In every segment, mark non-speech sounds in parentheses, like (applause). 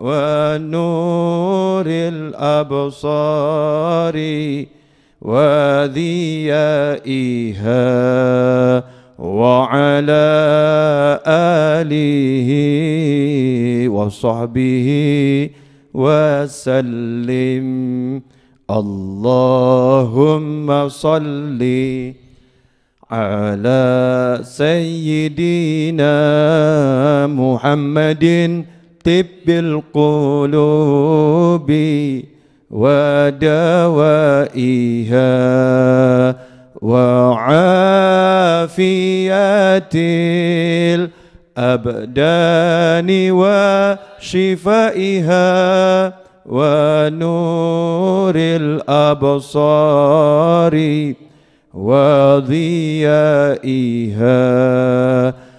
ونور الأبصار وذيائها وعلى آله وصحبه وسلم اللهم صل على سيدنا محمد طب القلوب ودوائها وعافية الأبدان وشفائها ونور الأبصار وضيائها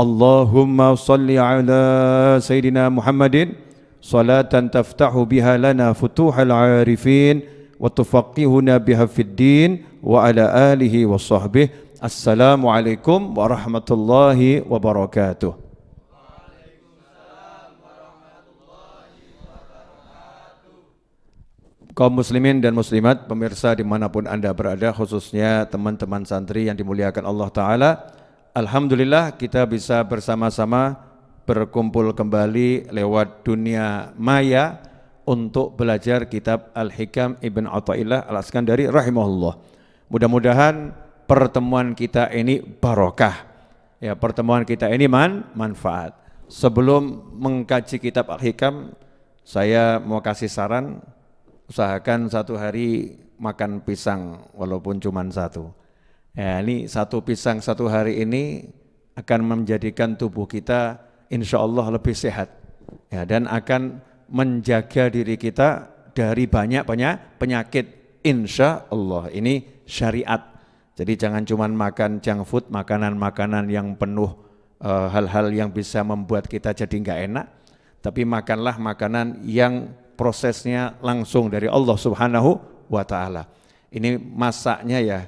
Allahumma salli ala Sayyidina Muhammadin salatan taftahu biha lana futuhal arifin wa tufaqihuna biha fid din wa ala alihi wa sahbihi Assalamualaikum warahmatullahi wabarakatuh kaum muslimin dan muslimat, pemirsa dimanapun anda berada, khususnya teman-teman santri yang dimuliakan Allah Ta'ala, Alhamdulillah kita bisa bersama-sama berkumpul kembali lewat dunia maya untuk belajar kitab Al-Hikam Ibn Atta'illah Al-Askandari rahimahullah. Mudah-mudahan pertemuan kita ini barokah. Ya, pertemuan kita ini man manfaat. Sebelum mengkaji kitab Al-Hikam, saya mau kasih saran usahakan satu hari makan pisang walaupun cuma satu. Ya, ini satu pisang satu hari ini akan menjadikan tubuh kita insya Allah lebih sehat ya, dan akan menjaga diri kita dari banyak-banyak penyakit insya Allah ini syariat jadi jangan cuma makan junk food makanan-makanan yang penuh eh, hal-hal uh, yang bisa membuat kita jadi nggak enak tapi makanlah makanan yang prosesnya langsung dari Allah subhanahu wa ta'ala ini masaknya ya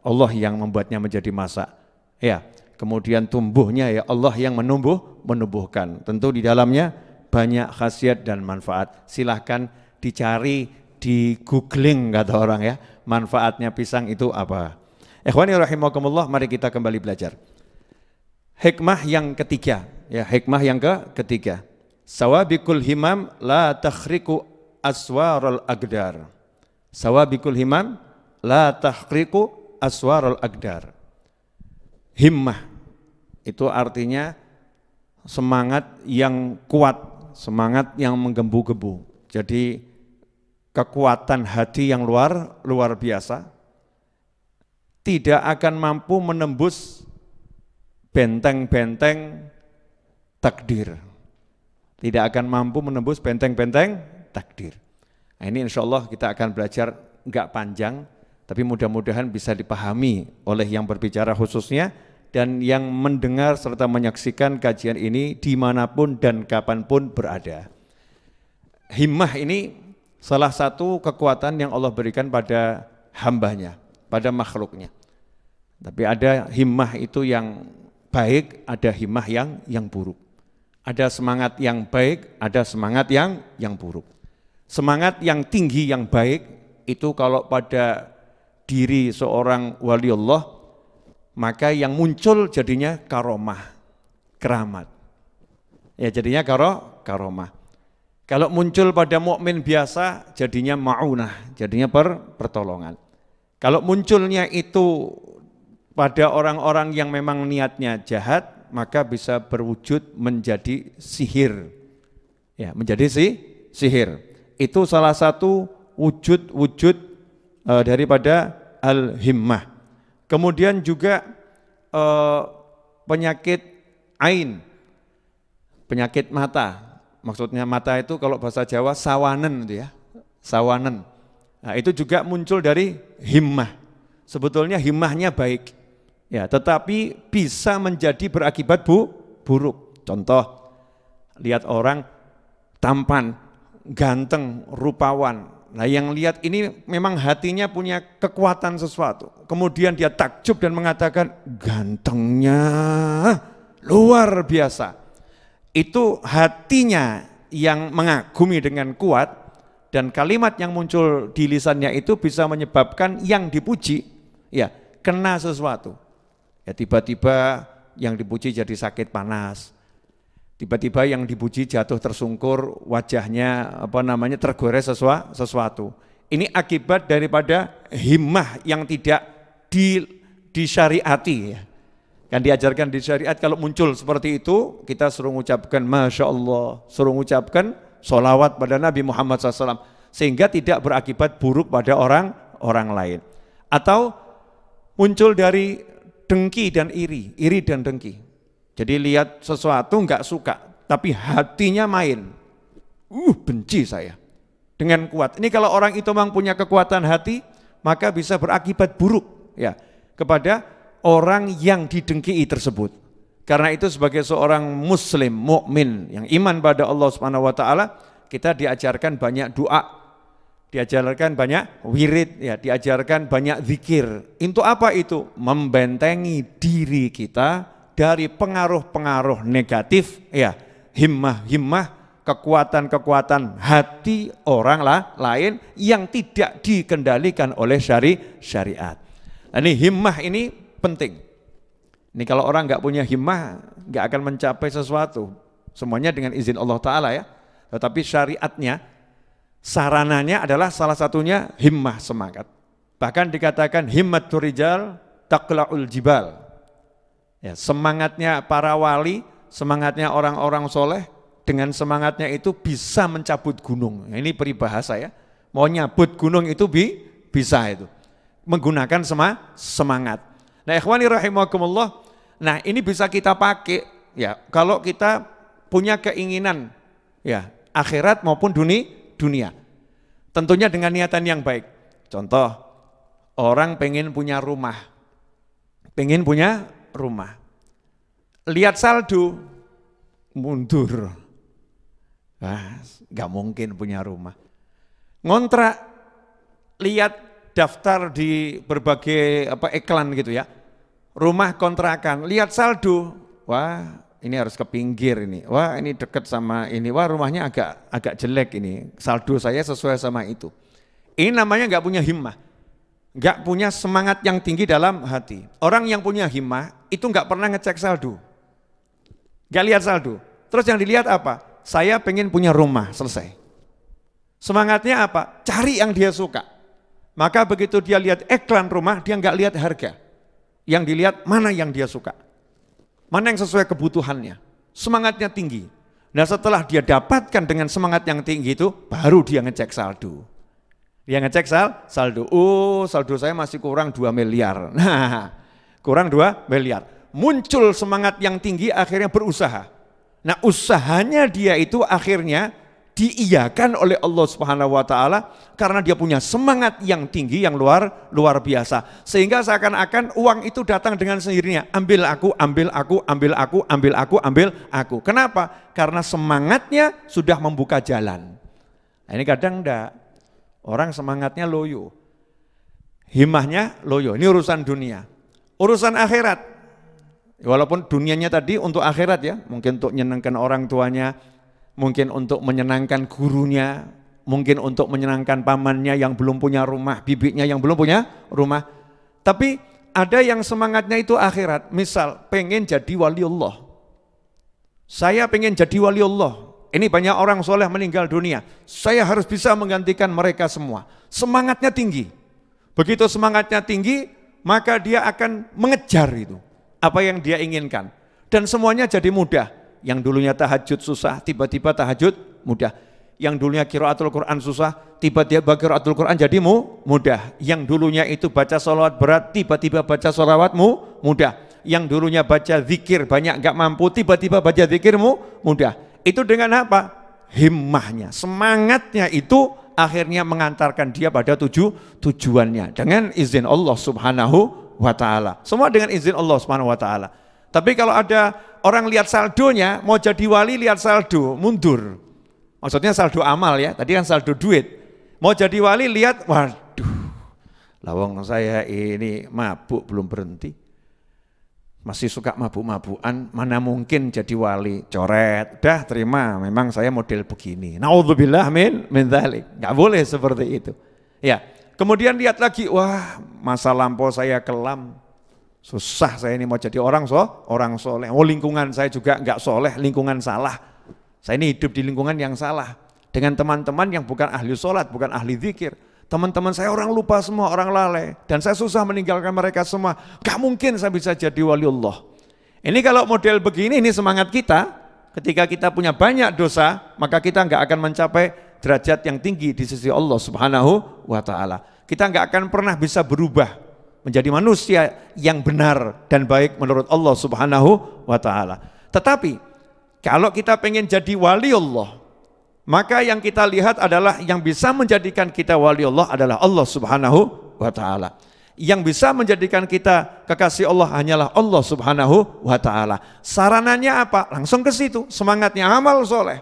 Allah yang membuatnya menjadi masa. Ya, kemudian tumbuhnya ya Allah yang menumbuh, menumbuhkan. Tentu di dalamnya banyak khasiat dan manfaat. Silahkan dicari di googling kata orang ya, manfaatnya pisang itu apa. Ikhwani rahimakumullah, mari kita kembali belajar. Hikmah yang ketiga, ya hikmah yang ke ketiga. Sawabikul himam la takhriku aswarul agdar. Sawabikul himam la takhriku aswarul agdar. Himmah itu artinya semangat yang kuat, semangat yang menggembu-gembu. Jadi kekuatan hati yang luar luar biasa tidak akan mampu menembus benteng-benteng takdir. Tidak akan mampu menembus benteng-benteng takdir. Nah, ini insya Allah kita akan belajar nggak panjang, tapi mudah-mudahan bisa dipahami oleh yang berbicara khususnya dan yang mendengar serta menyaksikan kajian ini dimanapun dan kapanpun berada. Himmah ini salah satu kekuatan yang Allah berikan pada hambanya, pada makhluknya. Tapi ada himmah itu yang baik, ada himmah yang yang buruk. Ada semangat yang baik, ada semangat yang yang buruk. Semangat yang tinggi yang baik itu kalau pada diri seorang wali Allah maka yang muncul jadinya karomah, keramat. Ya jadinya karo karomah. Kalau muncul pada mukmin biasa jadinya maunah, jadinya per, pertolongan. Kalau munculnya itu pada orang-orang yang memang niatnya jahat, maka bisa berwujud menjadi sihir. Ya, menjadi si, sihir. Itu salah satu wujud-wujud uh, daripada al-himmah. Kemudian juga eh, penyakit ain, penyakit mata. Maksudnya mata itu kalau bahasa Jawa sawanen itu ya, sawanen. Nah, itu juga muncul dari himmah. Sebetulnya himmahnya baik, ya, tetapi bisa menjadi berakibat bu, buruk. Contoh, lihat orang tampan, ganteng, rupawan, Nah yang lihat ini memang hatinya punya kekuatan sesuatu. Kemudian dia takjub dan mengatakan, gantengnya luar biasa. Itu hatinya yang mengagumi dengan kuat dan kalimat yang muncul di lisannya itu bisa menyebabkan yang dipuji ya kena sesuatu. Ya tiba-tiba yang dipuji jadi sakit panas, tiba-tiba yang dipuji jatuh tersungkur, wajahnya apa namanya tergores sesuatu, Ini akibat daripada himmah yang tidak di, disyariati ya. Kan diajarkan di syariat kalau muncul seperti itu kita suruh mengucapkan Masya Allah, suruh mengucapkan sholawat pada Nabi Muhammad SAW sehingga tidak berakibat buruk pada orang orang lain. Atau muncul dari dengki dan iri, iri dan dengki. Jadi lihat sesuatu nggak suka, tapi hatinya main. Uh, benci saya. Dengan kuat. Ini kalau orang itu memang punya kekuatan hati, maka bisa berakibat buruk ya kepada orang yang didengki tersebut. Karena itu sebagai seorang muslim mukmin yang iman pada Allah Subhanahu wa taala, kita diajarkan banyak doa, diajarkan banyak wirid ya, diajarkan banyak zikir. Untuk apa itu? Membentengi diri kita dari pengaruh-pengaruh negatif ya himmah-himmah kekuatan-kekuatan hati orang lah, lain yang tidak dikendalikan oleh syari syariat. Nah, ini himmah ini penting. Ini kalau orang nggak punya himmah nggak akan mencapai sesuatu. Semuanya dengan izin Allah Taala ya. Tetapi syariatnya, sarananya adalah salah satunya himmah semangat. Bahkan dikatakan himmatur turijal taqla'ul jibal. Ya, semangatnya para wali, semangatnya orang-orang soleh, dengan semangatnya itu bisa mencabut gunung. Ya, ini peribahasa ya. Mau nyabut gunung itu bi, bisa itu. Menggunakan sema, semangat. Nah ikhwani rahimahumullah, nah ini bisa kita pakai ya kalau kita punya keinginan ya akhirat maupun dunia, dunia. Tentunya dengan niatan yang baik. Contoh, orang pengen punya rumah, pengen punya rumah. Lihat saldo, mundur. Wah, gak mungkin punya rumah. Ngontrak, lihat daftar di berbagai apa iklan gitu ya. Rumah kontrakan, lihat saldo. Wah, ini harus ke pinggir ini. Wah, ini dekat sama ini. Wah, rumahnya agak agak jelek ini. Saldo saya sesuai sama itu. Ini namanya gak punya himmah. gak punya semangat yang tinggi dalam hati. Orang yang punya himmah itu nggak pernah ngecek saldo. Nggak lihat saldo. Terus yang dilihat apa? Saya pengen punya rumah, selesai. Semangatnya apa? Cari yang dia suka. Maka begitu dia lihat iklan rumah, dia nggak lihat harga. Yang dilihat mana yang dia suka. Mana yang sesuai kebutuhannya. Semangatnya tinggi. Nah setelah dia dapatkan dengan semangat yang tinggi itu, baru dia ngecek saldo. Dia ngecek sal, saldo, oh saldo saya masih kurang 2 miliar. (laughs) Nah kurang 2 miliar. Muncul semangat yang tinggi akhirnya berusaha. Nah usahanya dia itu akhirnya diiyakan oleh Allah Subhanahu wa taala karena dia punya semangat yang tinggi yang luar luar biasa. Sehingga seakan-akan uang itu datang dengan sendirinya, ambil aku, ambil aku, ambil aku, ambil aku, ambil aku. Kenapa? Karena semangatnya sudah membuka jalan. Nah, ini kadang enggak orang semangatnya loyo. Himahnya loyo. Ini urusan dunia. Urusan akhirat. Walaupun dunianya tadi untuk akhirat ya, mungkin untuk menyenangkan orang tuanya, mungkin untuk menyenangkan gurunya, mungkin untuk menyenangkan pamannya yang belum punya rumah, bibiknya yang belum punya rumah. Tapi ada yang semangatnya itu akhirat. Misal pengen jadi wali Allah. Saya pengen jadi wali Allah. Ini banyak orang soleh meninggal dunia. Saya harus bisa menggantikan mereka semua. Semangatnya tinggi. Begitu semangatnya tinggi, maka dia akan mengejar itu, apa yang dia inginkan. Dan semuanya jadi mudah. Yang dulunya tahajud susah, tiba-tiba tahajud mudah. Yang dulunya kiraatul Quran susah, tiba-tiba kiraatul Quran jadi mudah. Yang dulunya itu baca sholawat berat, tiba-tiba baca sholawatmu mudah. Yang dulunya baca zikir banyak gak mampu, tiba-tiba baca zikirmu mudah. Itu dengan apa? Himmahnya, semangatnya itu akhirnya mengantarkan dia pada tujuh tujuannya dengan izin Allah Subhanahu wa taala. Semua dengan izin Allah Subhanahu wa taala. Tapi kalau ada orang lihat saldonya, mau jadi wali lihat saldo, mundur. Maksudnya saldo amal ya, tadi kan saldo duit. Mau jadi wali lihat, waduh, lawang saya ini mabuk belum berhenti masih suka mabuk-mabukan, mana mungkin jadi wali, coret, dah terima, memang saya model begini. Naudzubillah min min dzalik. Enggak boleh seperti itu. Ya. Kemudian lihat lagi, wah, masa lampau saya kelam. Susah saya ini mau jadi orang so, orang soleh. Oh lingkungan saya juga enggak soleh, lingkungan salah. Saya ini hidup di lingkungan yang salah. Dengan teman-teman yang bukan ahli sholat, bukan ahli zikir Teman-teman saya orang lupa semua, orang lalai. Dan saya susah meninggalkan mereka semua. Gak mungkin saya bisa jadi wali Allah. Ini kalau model begini, ini semangat kita. Ketika kita punya banyak dosa, maka kita nggak akan mencapai derajat yang tinggi di sisi Allah Subhanahu wa taala. Kita nggak akan pernah bisa berubah menjadi manusia yang benar dan baik menurut Allah Subhanahu wa taala. Tetapi kalau kita pengen jadi wali Allah, maka yang kita lihat adalah yang bisa menjadikan kita wali Allah adalah Allah Subhanahu wa taala. Yang bisa menjadikan kita kekasih Allah hanyalah Allah Subhanahu wa taala. Sarananya apa? Langsung ke situ. Semangatnya amal soleh.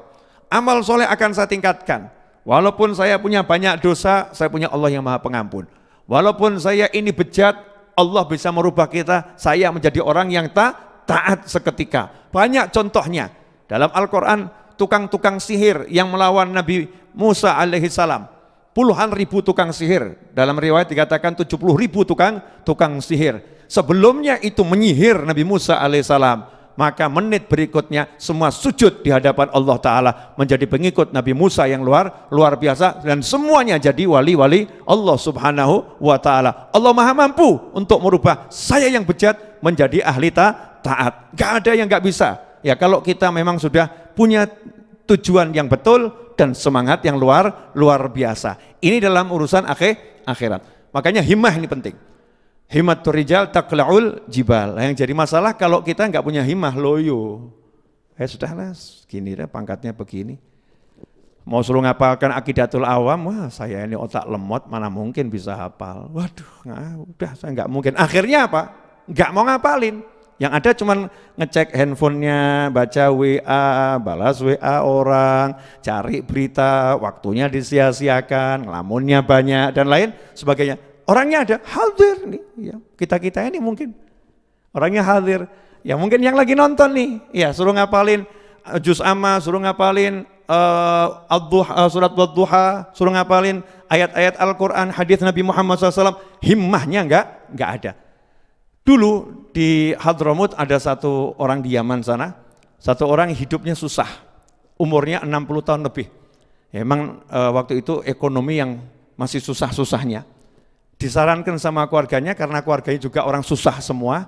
Amal soleh akan saya tingkatkan. Walaupun saya punya banyak dosa, saya punya Allah yang Maha Pengampun. Walaupun saya ini bejat, Allah bisa merubah kita, saya menjadi orang yang tak taat seketika. Banyak contohnya. Dalam Al-Qur'an tukang-tukang sihir yang melawan Nabi Musa alaihissalam, Puluhan ribu tukang sihir. Dalam riwayat dikatakan 70 ribu tukang tukang sihir. Sebelumnya itu menyihir Nabi Musa alaihissalam Maka menit berikutnya semua sujud di hadapan Allah Ta'ala menjadi pengikut Nabi Musa yang luar luar biasa dan semuanya jadi wali-wali Allah Subhanahu wa Ta'ala. Allah Maha Mampu untuk merubah saya yang bejat menjadi ahli ta taat. Gak ada yang gak bisa ya kalau kita memang sudah punya tujuan yang betul dan semangat yang luar luar biasa. Ini dalam urusan akhir akhirat. Makanya himmah ini penting. Himmat turijal taklaul jibal. Yang jadi masalah kalau kita nggak punya himmah loyo. Eh sudahlah, gini deh pangkatnya begini. Mau suruh ngapalkan akidatul awam, wah saya ini otak lemot, mana mungkin bisa hafal. Waduh, nah, udah saya nggak mungkin. Akhirnya apa? Nggak mau ngapalin. Yang ada cuma ngecek handphonenya, baca WA, balas WA orang, cari berita, waktunya disia-siakan, lamunnya banyak dan lain sebagainya. Orangnya ada hadir nih, ya, kita kita ini mungkin orangnya hadir. Ya mungkin yang lagi nonton nih, ya suruh ngapalin eh, juz amma, suruh ngapalin uh, uh, surat al duha, suruh ngapalin ayat-ayat Al-Quran, hadis Nabi Muhammad SAW, himmahnya enggak, enggak ada. Dulu di Hadramut ada satu orang di Yaman sana, satu orang hidupnya susah, umurnya 60 tahun lebih. Emang e, waktu itu ekonomi yang masih susah-susahnya. Disarankan sama keluarganya karena keluarganya juga orang susah semua.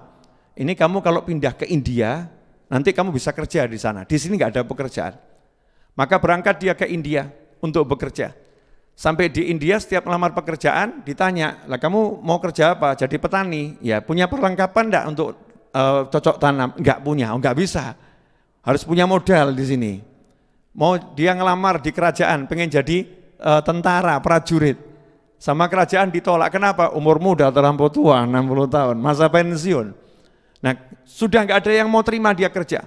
Ini kamu kalau pindah ke India, nanti kamu bisa kerja di sana. Di sini nggak ada pekerjaan. Maka berangkat dia ke India untuk bekerja. Sampai di India setiap melamar pekerjaan ditanya, lah kamu mau kerja apa? Jadi petani, ya punya perlengkapan enggak untuk uh, cocok tanam? Enggak punya, enggak oh, bisa. Harus punya modal di sini. Mau dia ngelamar di kerajaan, pengen jadi uh, tentara, prajurit. Sama kerajaan ditolak, kenapa? Umur muda, terlampau tua, 60 tahun, masa pensiun. Nah, sudah enggak ada yang mau terima dia kerja.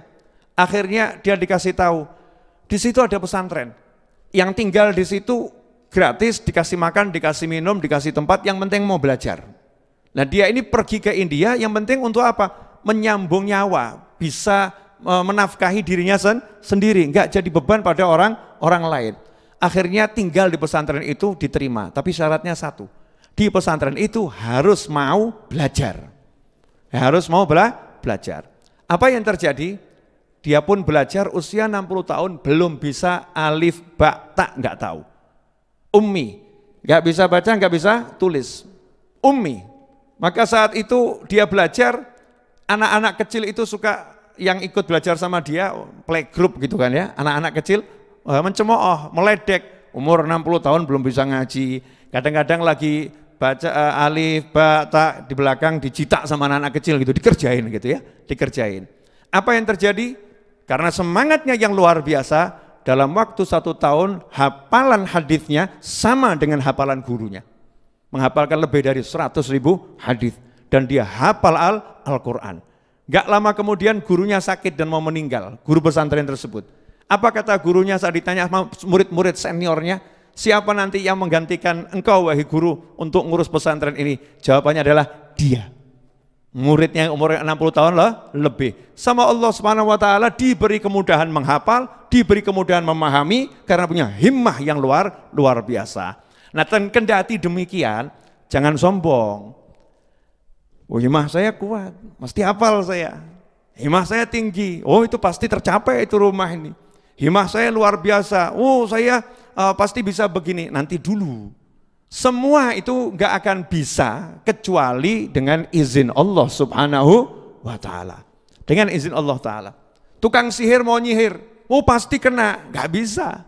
Akhirnya dia dikasih tahu, di situ ada pesantren. Yang tinggal di situ gratis, dikasih makan, dikasih minum, dikasih tempat, yang penting mau belajar. Nah dia ini pergi ke India, yang penting untuk apa? Menyambung nyawa, bisa e, menafkahi dirinya sen sendiri, nggak jadi beban pada orang orang lain. Akhirnya tinggal di pesantren itu diterima, tapi syaratnya satu, di pesantren itu harus mau belajar, ya, harus mau bela belajar. Apa yang terjadi? Dia pun belajar usia 60 tahun belum bisa alif ba tak nggak tahu ummi, nggak bisa baca, nggak bisa tulis, ummi. Maka saat itu dia belajar, anak-anak kecil itu suka yang ikut belajar sama dia playgroup gitu kan ya, anak-anak kecil mencemooh, meledek, umur 60 tahun belum bisa ngaji, kadang-kadang lagi baca uh, alif, ba, ta di belakang dicita sama anak-anak kecil gitu, dikerjain gitu ya, dikerjain. Apa yang terjadi? Karena semangatnya yang luar biasa, dalam waktu satu tahun hafalan hadisnya sama dengan hafalan gurunya. Menghafalkan lebih dari 100 ribu hadis dan dia hafal al Al-Quran. Gak lama kemudian gurunya sakit dan mau meninggal, guru pesantren tersebut. Apa kata gurunya saat ditanya sama murid-murid seniornya, siapa nanti yang menggantikan engkau wahai guru untuk ngurus pesantren ini? Jawabannya adalah dia muridnya yang umurnya 60 tahun lah lebih. Sama Allah Subhanahu wa taala diberi kemudahan menghafal, diberi kemudahan memahami karena punya himmah yang luar luar biasa. Nah, kendati demikian, jangan sombong. Oh, himmah saya kuat, mesti hafal saya. Himmah saya tinggi. Oh, itu pasti tercapai itu rumah ini. Himmah saya luar biasa. Oh, saya uh, pasti bisa begini nanti dulu. Semua itu nggak akan bisa kecuali dengan izin Allah Subhanahu wa taala. Dengan izin Allah taala. Tukang sihir mau nyihir, oh pasti kena, nggak bisa.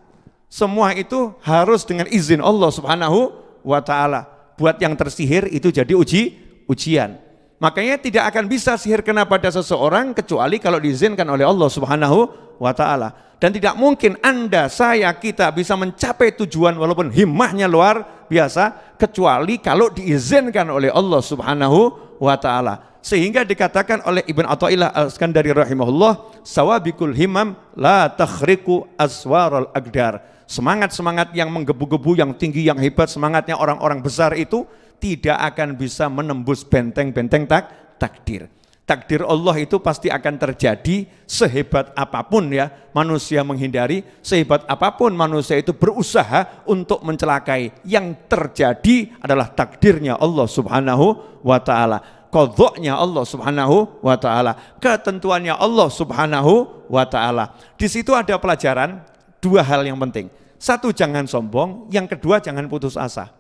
Semua itu harus dengan izin Allah Subhanahu wa taala. Buat yang tersihir itu jadi uji ujian. Makanya tidak akan bisa sihir kena pada seseorang kecuali kalau diizinkan oleh Allah Subhanahu wa taala. Dan tidak mungkin Anda, saya, kita bisa mencapai tujuan walaupun himmahnya luar biasa kecuali kalau diizinkan oleh Allah Subhanahu wa taala. Sehingga dikatakan oleh Ibn Atta'illah al skandari rahimahullah, sawabikul himam la takhriku aswarul agdar. Semangat-semangat yang menggebu-gebu, yang tinggi, yang hebat, semangatnya orang-orang besar itu tidak akan bisa menembus benteng-benteng tak takdir takdir Allah itu pasti akan terjadi sehebat apapun ya manusia menghindari, sehebat apapun manusia itu berusaha untuk mencelakai. Yang terjadi adalah takdirnya Allah Subhanahu wa taala. Kodoknya Allah Subhanahu wa taala, ketentuannya Allah Subhanahu wa taala. Di situ ada pelajaran dua hal yang penting. Satu jangan sombong, yang kedua jangan putus asa.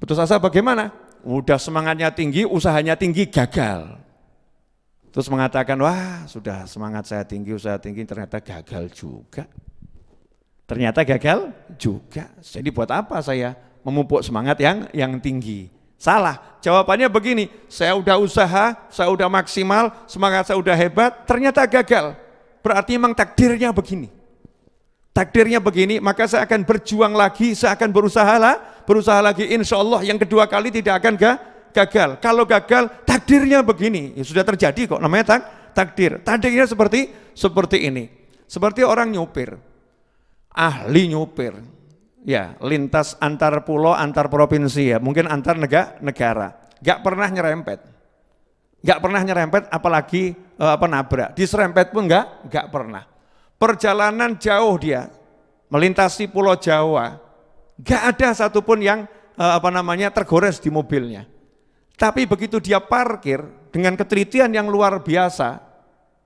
Putus asa bagaimana? mudah semangatnya tinggi, usahanya tinggi, gagal. Terus mengatakan, wah sudah semangat saya tinggi, usaha tinggi, ternyata gagal juga. Ternyata gagal juga. Jadi buat apa saya memupuk semangat yang yang tinggi? Salah. Jawabannya begini, saya udah usaha, saya udah maksimal, semangat saya udah hebat, ternyata gagal. Berarti memang takdirnya begini takdirnya begini, maka saya akan berjuang lagi, saya akan berusaha lah, berusaha lagi. Insya Allah yang kedua kali tidak akan ga, gagal. Kalau gagal, takdirnya begini. Ya sudah terjadi kok, namanya tak, takdir. Takdirnya seperti seperti ini. Seperti orang nyupir, ahli nyupir. Ya, lintas antar pulau, antar provinsi ya, mungkin antar negara. negara. Gak pernah nyerempet. Gak pernah nyerempet apalagi eh, apa nabrak. Diserempet pun gak, gak pernah Perjalanan jauh dia, melintasi pulau Jawa. Gak ada satupun yang eh, apa namanya tergores di mobilnya. Tapi begitu dia parkir dengan ketelitian yang luar biasa,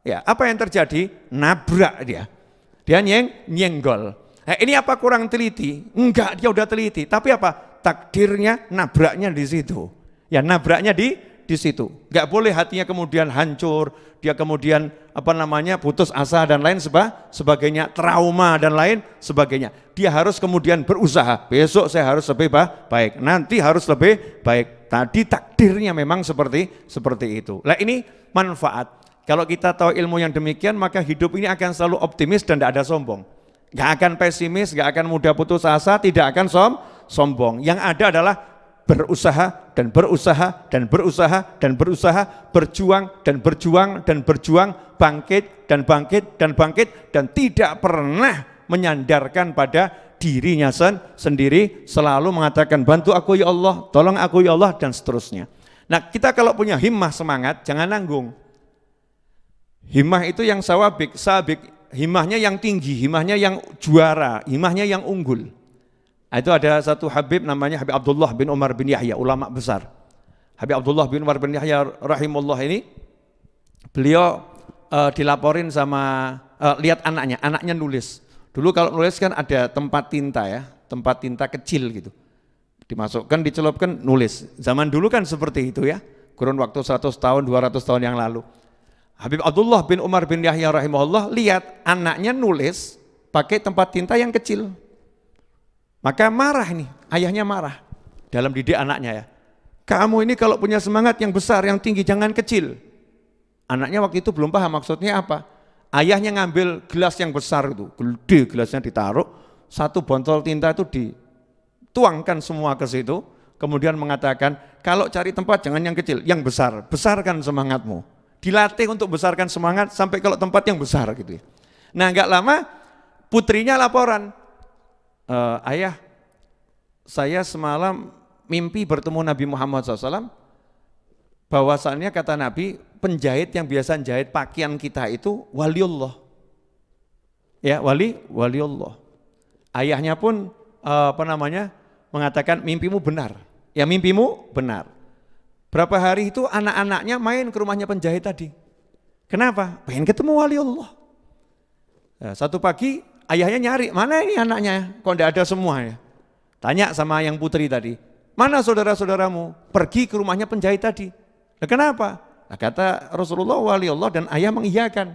ya apa yang terjadi? Nabrak dia. Dia nyeng nyenggol. Nah, ini apa kurang teliti? Enggak, dia udah teliti. Tapi apa? Takdirnya nabraknya di situ. Ya nabraknya di di situ. Gak boleh hatinya kemudian hancur, dia kemudian apa namanya putus asa dan lain sebagainya, trauma dan lain sebagainya. Dia harus kemudian berusaha, besok saya harus lebih baik, nanti harus lebih baik. Tadi takdirnya memang seperti seperti itu. Lah ini manfaat. Kalau kita tahu ilmu yang demikian, maka hidup ini akan selalu optimis dan tidak ada sombong. Gak akan pesimis, gak akan mudah putus asa, tidak akan som, sombong. Yang ada adalah berusaha dan berusaha dan berusaha dan berusaha, berjuang dan berjuang dan berjuang, bangkit dan bangkit dan bangkit dan tidak pernah menyandarkan pada dirinya sendiri, selalu mengatakan bantu aku ya Allah, tolong aku ya Allah dan seterusnya. Nah, kita kalau punya himmah semangat jangan nanggung. Himmah itu yang sawabik, sabik, himmahnya yang tinggi, himmahnya yang juara, himmahnya yang unggul. Ah, itu ada satu Habib namanya Habib Abdullah bin Umar bin Yahya, ulama besar. Habib Abdullah bin Umar bin Yahya rahimullah ini beliau uh, dilaporin sama uh, lihat anaknya, anaknya nulis. Dulu kalau nulis kan ada tempat tinta ya, tempat tinta kecil gitu. Dimasukkan, dicelupkan, nulis. Zaman dulu kan seperti itu ya, kurun waktu 100 tahun, 200 tahun yang lalu. Habib Abdullah bin Umar bin Yahya rahimullah lihat anaknya nulis pakai tempat tinta yang kecil. Maka marah ini, ayahnya marah dalam didik anaknya ya. Kamu ini kalau punya semangat yang besar, yang tinggi, jangan kecil. Anaknya waktu itu belum paham maksudnya apa. Ayahnya ngambil gelas yang besar itu, gede gelasnya ditaruh, satu botol tinta itu dituangkan semua ke situ, kemudian mengatakan, kalau cari tempat jangan yang kecil, yang besar, besarkan semangatmu. Dilatih untuk besarkan semangat sampai kalau tempat yang besar gitu ya. Nah nggak lama putrinya laporan, uh, ayah saya semalam mimpi bertemu Nabi Muhammad SAW bahwasannya kata Nabi penjahit yang biasa jahit pakaian kita itu waliullah ya wali waliullah ayahnya pun uh, apa namanya mengatakan mimpimu benar ya mimpimu benar berapa hari itu anak-anaknya main ke rumahnya penjahit tadi kenapa pengen ketemu waliullah ya, satu pagi ayahnya nyari, mana ini anaknya? Kok tidak ada semua ya? Tanya sama yang putri tadi, mana saudara-saudaramu? Pergi ke rumahnya penjahit tadi. Nah, kenapa? Nah, kata Rasulullah wali Allah dan ayah mengiyakan.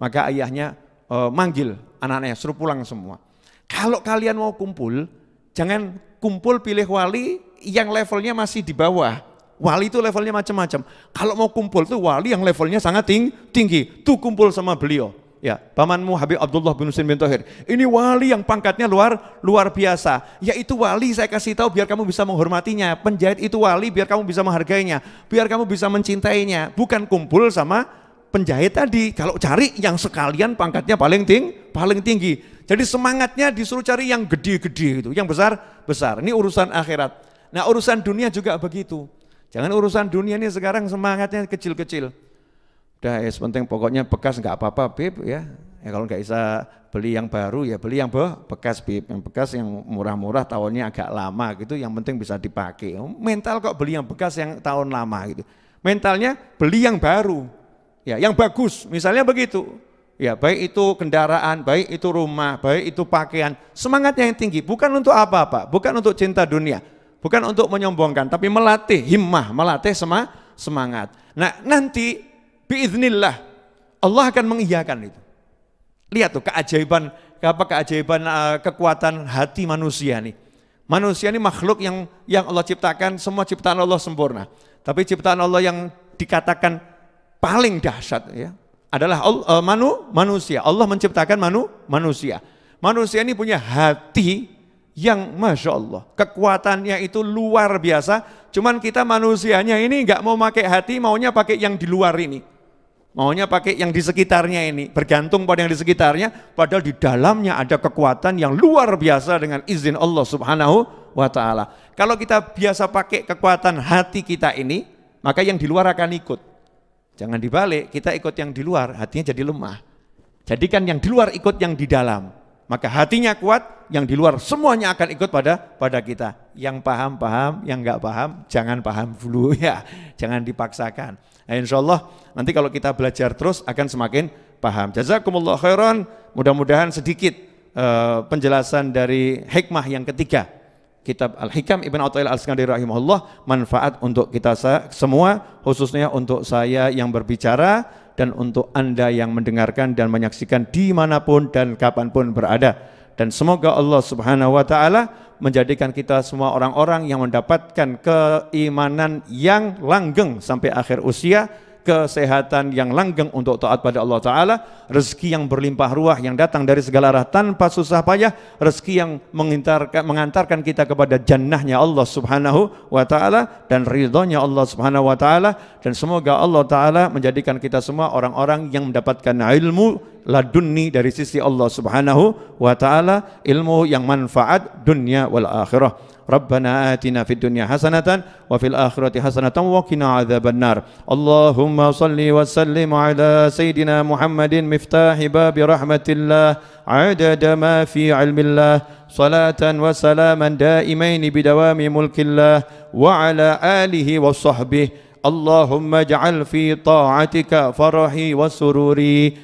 Maka ayahnya e, manggil anak-anaknya, suruh pulang semua. Kalau kalian mau kumpul, jangan kumpul pilih wali yang levelnya masih di bawah. Wali itu levelnya macam-macam. Kalau mau kumpul tuh wali yang levelnya sangat tinggi, tuh kumpul sama beliau. Ya, pamanmu Habib Abdullah bin Husin bin Tohir. Ini wali yang pangkatnya luar luar biasa. Yaitu wali saya kasih tahu biar kamu bisa menghormatinya. Penjahit itu wali biar kamu bisa menghargainya, biar kamu bisa mencintainya. Bukan kumpul sama penjahit tadi. Kalau cari yang sekalian pangkatnya paling tinggi paling tinggi. Jadi semangatnya disuruh cari yang gede-gede itu, yang besar besar. Ini urusan akhirat. Nah, urusan dunia juga begitu. Jangan urusan dunia ini sekarang semangatnya kecil-kecil. Udah ya penting pokoknya bekas nggak apa-apa Bib ya. ya kalau nggak bisa beli yang baru ya beli yang boh bekas Bib. Yang bekas yang murah-murah tahunnya agak lama gitu yang penting bisa dipakai. Mental kok beli yang bekas yang tahun lama gitu. Mentalnya beli yang baru. Ya, yang bagus misalnya begitu. Ya, baik itu kendaraan, baik itu rumah, baik itu pakaian. Semangatnya yang tinggi, bukan untuk apa-apa, bukan untuk cinta dunia, bukan untuk menyombongkan, tapi melatih himmah, melatih sema semangat. Nah, nanti biiznillah. Allah akan mengiyakan itu. Lihat tuh keajaiban apa keajaiban eh, kekuatan hati manusia nih. Manusia ini makhluk yang yang Allah ciptakan, semua ciptaan Allah sempurna. Tapi ciptaan Allah yang dikatakan paling dahsyat ya adalah Allah, eh, manu manusia. Allah menciptakan manu manusia. Manusia ini punya hati yang masya Allah kekuatannya itu luar biasa. Cuman kita manusianya ini nggak mau pakai hati, maunya pakai yang di luar ini. Maunya pakai yang di sekitarnya ini, bergantung pada yang di sekitarnya, padahal di dalamnya ada kekuatan yang luar biasa dengan izin Allah Subhanahu wa taala. Kalau kita biasa pakai kekuatan hati kita ini, maka yang di luar akan ikut. Jangan dibalik, kita ikut yang di luar, hatinya jadi lemah. Jadikan yang di luar ikut yang di dalam maka hatinya kuat, yang di luar semuanya akan ikut pada pada kita. Yang paham paham, yang nggak paham jangan paham dulu (laughs) ya, jangan dipaksakan. Nah, insya Allah nanti kalau kita belajar terus akan semakin paham. Jazakumullah khairan, mudah-mudahan sedikit uh, penjelasan dari hikmah yang ketiga kitab Al-Hikam Ibn Attail Al-Skandari rahimahullah manfaat untuk kita semua khususnya untuk saya yang berbicara dan untuk Anda yang mendengarkan dan menyaksikan dimanapun dan kapanpun berada dan semoga Allah subhanahu wa ta'ala menjadikan kita semua orang-orang yang mendapatkan keimanan yang langgeng sampai akhir usia kesehatan yang langgeng untuk taat pada Allah Ta'ala, rezeki yang berlimpah ruah yang datang dari segala arah tanpa susah payah, rezeki yang mengantarkan kita kepada jannahnya Allah Subhanahu Wa Ta'ala dan ridhonya Allah Subhanahu Wa Ta'ala dan semoga Allah Ta'ala menjadikan kita semua orang-orang yang mendapatkan ilmu ladunni dari sisi Allah Subhanahu wa taala ilmu yang manfaat dunia wal akhirah ربنا آتنا في الدنيا حسنة وفي الآخرة حسنة وقنا عذاب النار اللهم صل وسلم على سيدنا محمد مفتاح باب رحمة الله عدد ما في علم الله صلاة وسلاما دائمين بدوام ملك الله وعلى آله وصحبه اللهم اجعل في طاعتك فرحي وسروري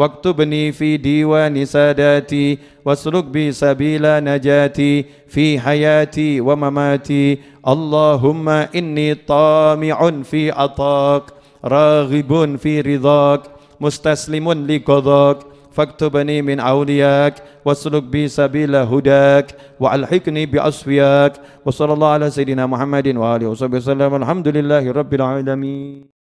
واكتبني في ديوان ساداتي واسلك بي سبيل نجاتي في حياتي ومماتي اللهم إني طامع في عطاك راغب في رضاك مستسلم لقضاك فاكتبني من أولياك واسلك بي سبيل هداك وألحقني بأصفياك وصلى الله على سيدنا محمد وآله وصحبه وسلم الحمد لله رب العالمين